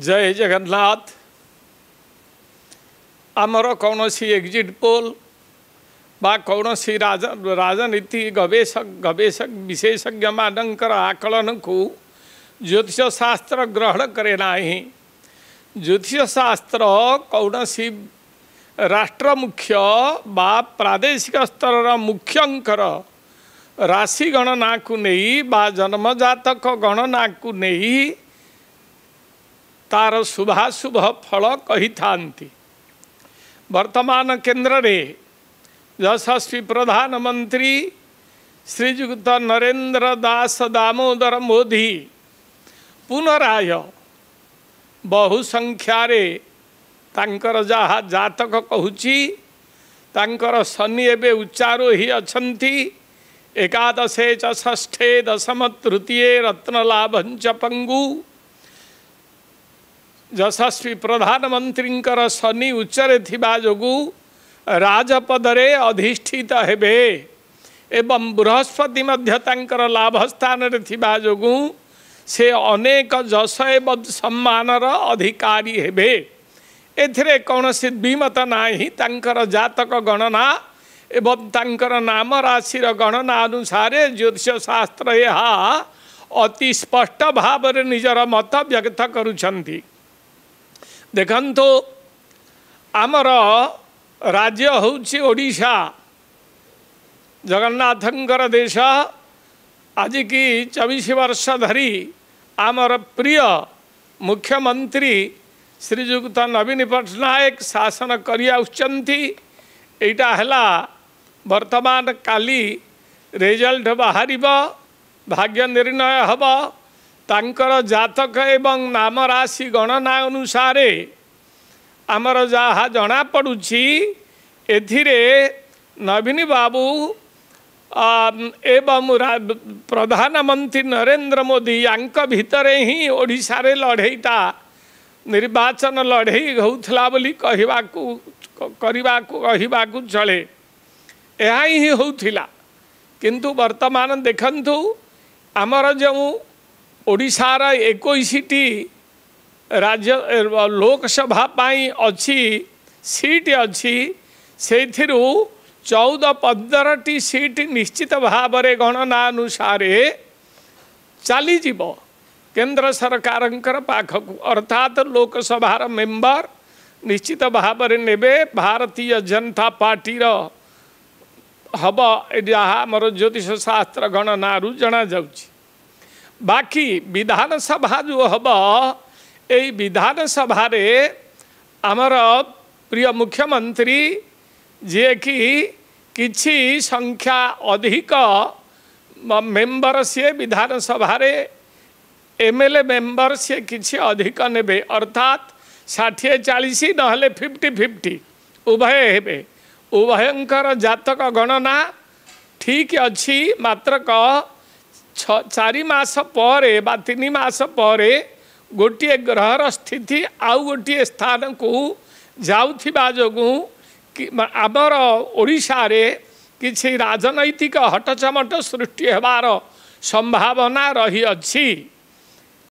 जय जगन्नाथ आमर कौन सी एक्जिट पोल बा कौन सी राजनीति गवेश गवेषक विशेषज्ञ मान आकलन को ज्योतिष शास्त्र ग्रहण करे ना ज्योतिष शास्त्र कौन सी राष्ट्र मुख्य बा प्रादेशिक स्तर मुख्य राशि गणना को नहीं बा जन्मजातक गणना को नहीं ତା'ର ଶୁଭାଶୁଭ ଫଳ କହିଥାନ୍ତି ବର୍ତ୍ତମାନ କେନ୍ଦ୍ରରେ ଯଶସ୍ୱୀ ପ୍ରଧାନମନ୍ତ୍ରୀ ଶ୍ରୀଯୁକ୍ତ ନରେନ୍ଦ୍ର ଦାସ ଦାମୋଦର ମୋଦି ପୁନରାୟ ବହୁ ସଂଖ୍ୟାରେ ତାଙ୍କର ଯାହା ଜାତକ କହୁଛି ତାଙ୍କର ଶନି ଏବେ ଉଚ୍ଚାରୋହୀ ଅଛନ୍ତି ଏକାଦଶେ ଚଷଠେ ଦଶମ ତୃତୀୟ ରତ୍ନଲାଭଞ୍ଚ ପଙ୍ଗୁ यशस्वी प्रधानमंत्री शनि उच्च राजपदरे अधिष्ठित हे एवं बृहस्पति लाभ स्थान से अनेक जश एवं सम्मान अधिकारी हे ए कौन सी द्विमत नहीं जातक गणना एवं तर नाम राशि गणना अनुसार ज्योतिष शास्त्र यह अति स्पष्ट भाव निजर मत व्यक्त करुंट ଦେଖନ୍ତୁ ଆମର ରାଜ୍ୟ ହେଉଛି ଓଡ଼ିଶା ଜଗନ୍ନାଥଙ୍କର ଦେଶ ଆଜିକି ଚବିଶ ବର୍ଷ ଧରି ଆମର ପ୍ରିୟ ମୁଖ୍ୟମନ୍ତ୍ରୀ ଶ୍ରୀଯୁକ୍ତ ନବୀନ ପଟ୍ଟନାୟକ ଶାସନ କରିଆସୁଛନ୍ତି ଏଇଟା ହେଲା ବର୍ତ୍ତମାନ କାଲି ରେଜଲ୍ଟ ବାହାରିବ ଭାଗ୍ୟ ନିର୍ଣ୍ଣୟ ହେବ ତାଙ୍କର ଜାତକ ଏବଂ ନାମ ରାଶି ଗଣନା ଅନୁସାରେ ଆମର ଯାହା ଜଣାପଡ଼ୁଛି ଏଥିରେ ନବୀନ ବାବୁ ଏବଂ ପ୍ରଧାନମନ୍ତ୍ରୀ ନରେନ୍ଦ୍ର ମୋଦି ୟାଙ୍କ ଭିତରେ ହିଁ ଓଡ଼ିଶାରେ ଲଢ଼େଇଟା ନିର୍ବାଚନ ଲଢ଼େଇ ହେଉଥିଲା ବୋଲି କହିବାକୁ କରିବାକୁ କହିବାକୁ ଚଳେ ଏହା ହିଁ ହେଉଥିଲା କିନ୍ତୁ ବର୍ତ୍ତମାନ ଦେଖନ୍ତୁ ଆମର ଯେଉଁ ओडार एक राज्य लोकसभा अच्छी सीट अच्छी से चौद पंदर टी सीट निश्चित भाव गणना अनुसार चली केन्द्र सरकार अर्थात लोकसभा मेंबर निश्चित भाव ने भारतीय जनता पार्टी हम यहाँ आम ज्योतिष शास्त्र गणन जना जाऊँगी बाकी विधानसभा जो हम यधानसभा आमर प्रिय मुख्यमंत्री जी कि संख्या अधिक मेम्बर सी विधानसभा एम एल ए मेम्बर सी किसी अधिक ने अर्थात षाठिए चालीस ना फिफ्टी फिफ्टी उभय हे उभयर जातक गणना ठीक अच्छी मात्र का ଚାରି ମାସ ପରେ ବା ତିନି ମାସ ପରେ ଗୋଟିଏ ଗ୍ରହର ସ୍ଥିତି ଆଉ ଗୋଟିଏ ସ୍ଥାନକୁ ଯାଉଥିବା ଯୋଗୁଁ ଆମର ଓଡ଼ିଶାରେ କିଛି ରାଜନୈତିକ ହଟଚମଟ ସୃଷ୍ଟି ହେବାର ସମ୍ଭାବନା ରହିଅଛି